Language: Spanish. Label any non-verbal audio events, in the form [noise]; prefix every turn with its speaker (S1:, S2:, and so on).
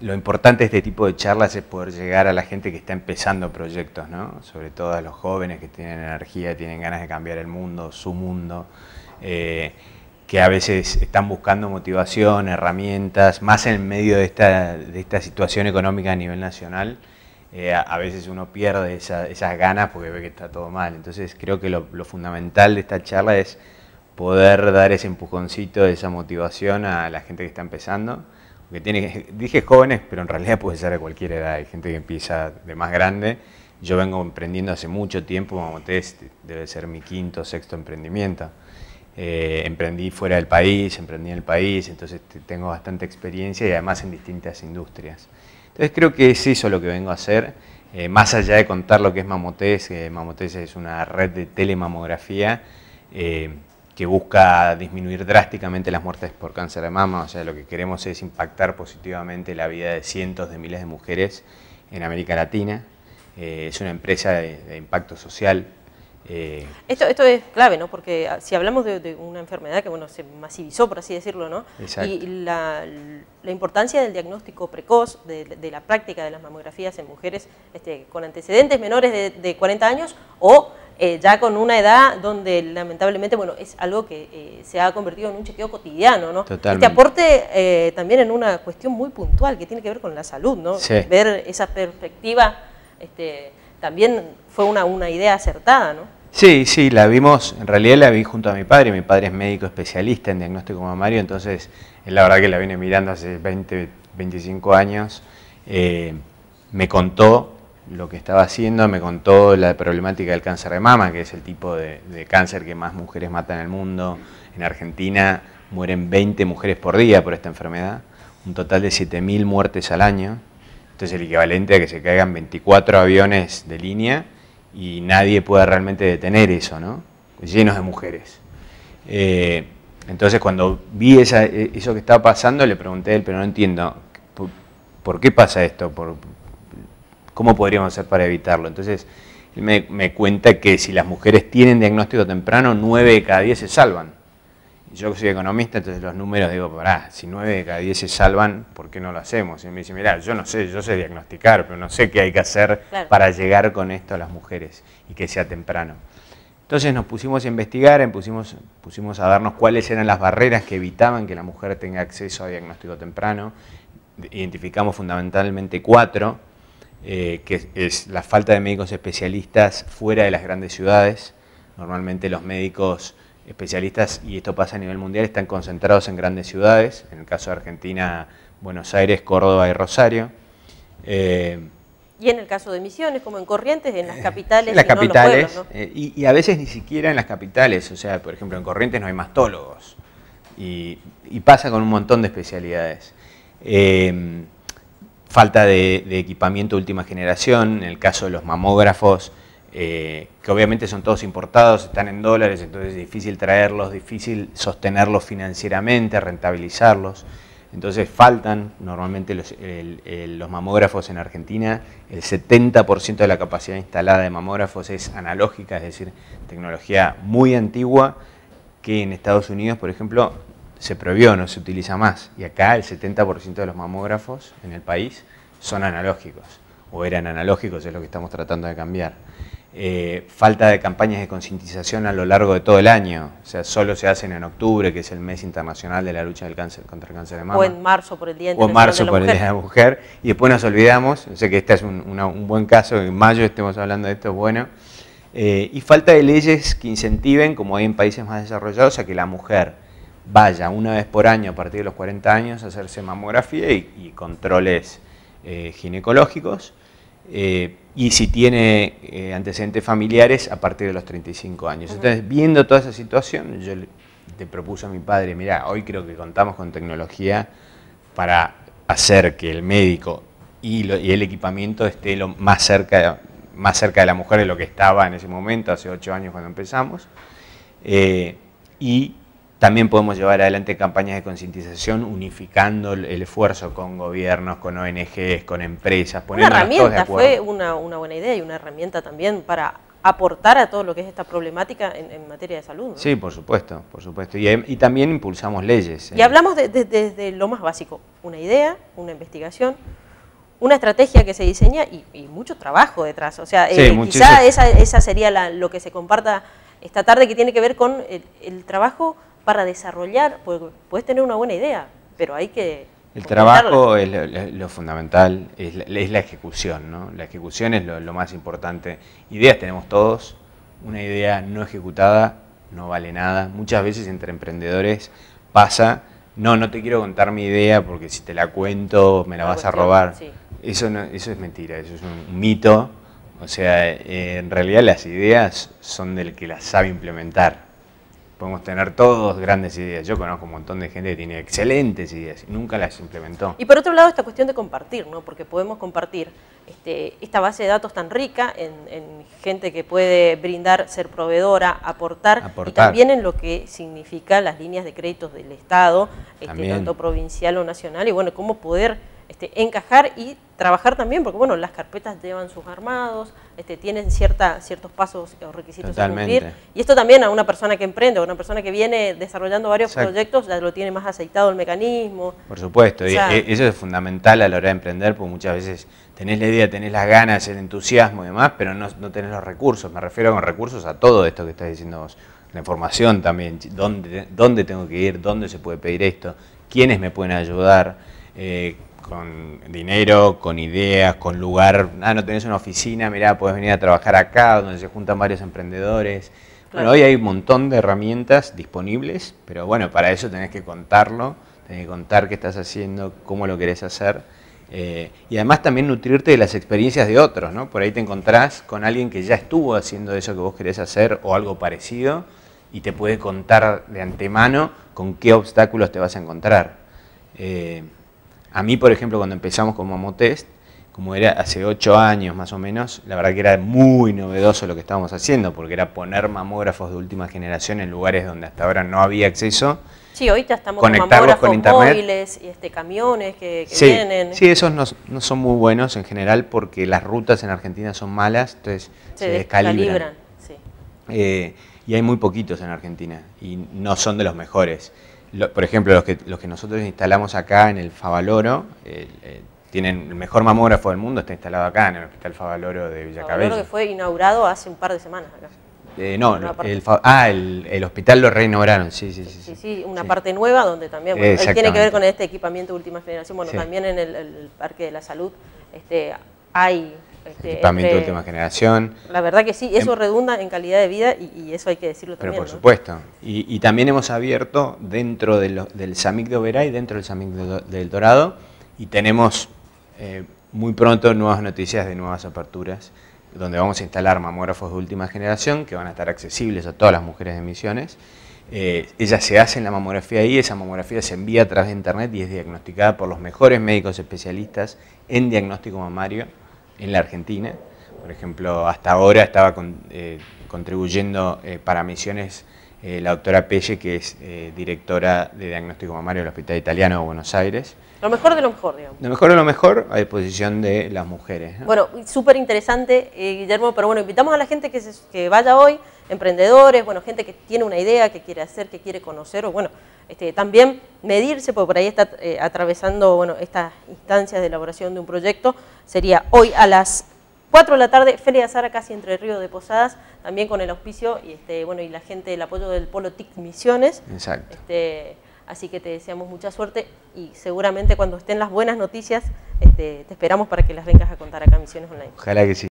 S1: lo importante de este tipo de charlas es poder llegar a la gente que está empezando proyectos, ¿no? sobre todo a los jóvenes que tienen energía, tienen ganas de cambiar el mundo, su mundo, eh, que a veces están buscando motivación, herramientas, más en medio de esta, situación económica a nivel nacional. Eh, a, veces uno pierde esas ganas porque ve que está todo mal. Entonces creo que lo fundamental de esta charla es poder dar ese empujoncito, esa motivación a la gente que está empezando [laughs] dije jóvenes, pero en realidad puede ser a cualquier edad, hay gente que empieza de más grande. Yo vengo emprendiendo hace mucho tiempo, Mamotés este, debe ser mi quinto o sexto emprendimiento. Eh, emprendí fuera del país, emprendí en el país, entonces este, tengo bastante experiencia y además en distintas industrias. Entonces creo que es eso lo que vengo a hacer, eh, más allá de contar lo que es Mamotés, que Mamotés es una red de telemamografía eh, que busca disminuir drásticamente las muertes por cáncer de mama. O sea, lo que queremos es impactar positivamente la vida de cientos de miles de mujeres en América Latina. Eh, es una empresa de, impacto social. Eh,
S2: esto, esto es clave, ¿no? Porque ah, si hablamos de, una enfermedad que, bueno, se masivizó, por así decirlo, ¿no? Y la, importancia del diagnóstico precoz, de, la práctica de las mamografías en mujeres este, con antecedentes menores de 40 años o eh, ya con una edad donde lamentablemente, bueno, es algo que eh, se ha convertido en un chequeo cotidiano, ¿no? Este aporte eh, también en una cuestión muy puntual que tiene que ver con la salud, ¿no? Ver esa perspectiva este, también fue una, una idea acertada, ¿no?
S1: Sí, sí, la vimos, en realidad la vi junto a mi padre, mi padre es médico especialista en diagnóstico mamario, entonces la verdad que la viene mirando hace 20, 25 años, me contó lo que estaba haciendo, me contó la problemática del cáncer de mama, que es el tipo de, cáncer que más mujeres matan en el mundo. En Argentina mueren 20 mujeres por día por esta enfermedad, un total de 7.000 muertes al año. Entonces el equivalente a que se caigan 24 aviones de línea y nadie pueda realmente detener eso, ¿no? Llenos de mujeres. Eh, entonces cuando vi e, eso que estaba pasando le pregunté a él, pero no entiendo, ¿por, qué pasa esto? ¿Cómo podríamos hacer para evitarlo? Entonces, él me, cuenta que si las mujeres tienen diagnóstico temprano, 9 de cada 10 se salvan. Yo soy economista, entonces los números digo, ¿para si 9 de cada 10 se salvan, ¿por qué no lo hacemos? Y me dice, mirá, yo no sé, yo sé diagnosticar, pero no sé qué hay que hacer para llegar con esto a las mujeres y que sea temprano. Entonces nos pusimos a investigar, pusimos, pusimos a darnos cuáles eran las barreras que evitaban que la mujer tenga acceso a diagnóstico temprano. Identificamos fundamentalmente cuatro, eh, que es la falta de médicos especialistas fuera de las grandes ciudades. Normalmente los médicos especialistas, y esto pasa a nivel mundial, están concentrados en grandes ciudades, en el caso de Argentina, Buenos Aires, Córdoba y Rosario. Eh,
S2: y en el caso de Misiones, como en Corrientes, en las eh, capitales. En las capitales, los
S1: pueblos, y, a veces ni siquiera en las capitales, o sea, por ejemplo, en Corrientes no hay mastólogos, y, pasa con un montón de especialidades. Eh, falta de, equipamiento última generación, en el caso de los mamógrafos, eh, que obviamente son todos importados, están en dólares, entonces es difícil traerlos, difícil sostenerlos financieramente, rentabilizarlos. Entonces faltan normalmente los, los mamógrafos en Argentina, el 70% de la capacidad instalada de mamógrafos es analógica, es decir, tecnología muy antigua que en Estados Unidos, por ejemplo, se prohibió, no se utiliza más. Y acá el 70% de los mamógrafos en el país son analógicos, o eran analógicos, es lo que estamos tratando de cambiar. Eh, falta de campañas de concientización a lo largo de todo el año, o sea, solo se hacen en octubre, que es el mes internacional de la lucha del cáncer, contra el cáncer de mama. O en
S2: marzo por el Día mujer. o en marzo por el Día de la
S1: Mujer. Y después nos olvidamos, sé que este es un, buen caso, en mayo estemos hablando de esto, bueno. Eh, y falta de leyes que incentiven, como hay en países más desarrollados, a que la mujer vaya una vez por año a partir de los 40 años a hacerse mamografía y, controles eh, ginecológicos. Eh, y si tiene eh, antecedentes familiares a partir de los 35 años. Entonces, viendo toda esa situación, yo te propuse a mi padre, mira, hoy creo que contamos con tecnología para hacer que el médico y, el equipamiento esté lo más cerca, más cerca de la mujer de lo que estaba en ese momento, hace 8 años cuando empezamos. y también podemos llevar adelante campañas de concientización unificando el esfuerzo con gobiernos, con ONGs, con empresas, Una herramienta, fue
S2: una, buena idea y una herramienta también para aportar a todo lo que es esta problemática en, materia de salud. Sí,
S1: por supuesto, por supuesto. Y, también impulsamos leyes. Y eh.
S2: hablamos desde lo más básico, una idea, una investigación, una estrategia que se diseña y, mucho trabajo detrás. O sea, eh, quizá esa, sería lo que se comparta esta tarde que tiene que ver con el trabajo para desarrollar, pues puedes tener una buena idea, pero hay que... El trabajo
S1: es lo, fundamental, es la, ejecución, ¿no? La ejecución es lo, más importante. Ideas tenemos todos, una idea no ejecutada no vale nada. Muchas veces entre emprendedores pasa, no, no te quiero contar mi idea porque si te la cuento me la, vas a robar. Eso, no, eso es mentira, eso es un mito. O sea, en realidad las ideas son del que las sabe implementar podemos tener todos grandes ideas. Yo conozco un montón de gente que tiene excelentes ideas y nunca las implementó.
S2: Y por otro lado, esta cuestión de compartir, ¿no? Porque podemos compartir este, esta base de datos tan rica en, gente que puede brindar, ser proveedora, aportar, y también en lo que significa las líneas de créditos del Estado, este, tanto provincial o nacional, y bueno, cómo poder este, encajar y trabajar también, porque bueno, las carpetas llevan sus armados, este, tienen cierta, ciertos pasos o requisitos a cumplir. Y esto también a una persona que emprende, a una persona que viene desarrollando varios proyectos, ya lo tiene más aceitado el mecanismo.
S1: Por supuesto, y e, eso es fundamental a la hora de emprender, porque muchas veces tenés la idea, tenés las ganas, el entusiasmo y demás, pero no, no tenés los recursos. Me refiero con recursos a todo esto que estás diciendo vos. La información también, dónde, dónde tengo que ir, dónde se puede pedir esto, quiénes me pueden ayudar. Eh, con dinero, con ideas, con lugar. Ah, no tenés una oficina, mirá, puedes venir a trabajar acá, donde se juntan varios emprendedores. Bueno, hoy hay un montón de herramientas disponibles, pero bueno, para eso tenés que contarlo, tenés que contar qué estás haciendo, cómo lo querés hacer. Eh, y además también nutrirte de las experiencias de otros, ¿no? Por ahí te encontrás con alguien que ya estuvo haciendo eso que vos querés hacer o algo parecido y te puede contar de antemano con qué obstáculos te vas a encontrar. Eh, a mí, por ejemplo, cuando empezamos con Mamotest, como era hace ocho años más o menos, la verdad que era muy novedoso lo que estábamos haciendo, porque era poner mamógrafos de última generación en lugares donde hasta ahora no había acceso.
S2: Sí, ahorita estamos con mamógrafos móviles y este, camiones que, vienen. Sí, esos
S1: no, son muy buenos en general porque las rutas en Argentina son malas, entonces se, descalibran. Eh, y hay muy poquitos en Argentina y no son de los mejores por ejemplo, los que, los que nosotros instalamos acá en el Favaloro, eh, tienen el mejor mamógrafo del mundo, está instalado acá en el Hospital Favaloro de Villa Favaloro que
S2: fue inaugurado hace un par de semanas acá.
S1: Eh, no, ah, el, hospital lo reinauguraron, sí, sí, sí.
S2: Sí, sí, una parte nueva donde también bueno, tiene que ver con este equipamiento de última generación. Bueno, también en el, Parque de la Salud este, hay este, equipamiento de este, última
S1: generación.
S2: La verdad que sí, em, eso redunda en calidad de vida y, eso hay que decirlo también. Pero por supuesto.
S1: Y, también hemos abierto dentro del SAMIC de Oberá y dentro del SAMIC del Dorado y tenemos eh, muy pronto nuevas noticias de nuevas aperturas donde vamos a instalar mamógrafos de última generación que van a estar accesibles a todas las mujeres de Misiones. Eh, ellas se hacen la mamografía ahí, esa mamografía se envía a través de internet y es diagnosticada por los mejores médicos especialistas en diagnóstico mamario en la Argentina. Por ejemplo, hasta ahora estaba eh, contribuyendo eh, para misiones eh, la doctora Pelle, que es directora de diagnóstico mamario del Hospital Italiano de Buenos Aires.
S2: Lo mejor de lo mejor, digamos.
S1: Lo mejor de lo mejor a disposición de las mujeres. Bueno,
S2: súper interesante, Guillermo, pero bueno, invitamos a la gente que, se, que vaya hoy emprendedores, bueno, gente que tiene una idea, que quiere hacer, que quiere conocer, o bueno, este, también medirse, porque por ahí está eh, atravesando, estas instancias de elaboración de un proyecto, sería hoy a las 4 de la tarde, Feria Sara casi entre el Río de Posadas, también con el auspicio y, este, bueno, y la gente, el apoyo del Polo TIC Misiones. Exacto. Este, así que te deseamos mucha suerte y seguramente cuando estén las buenas noticias te esperamos para que las vengas a contar acá en Misiones Online.
S1: Ojalá que sí.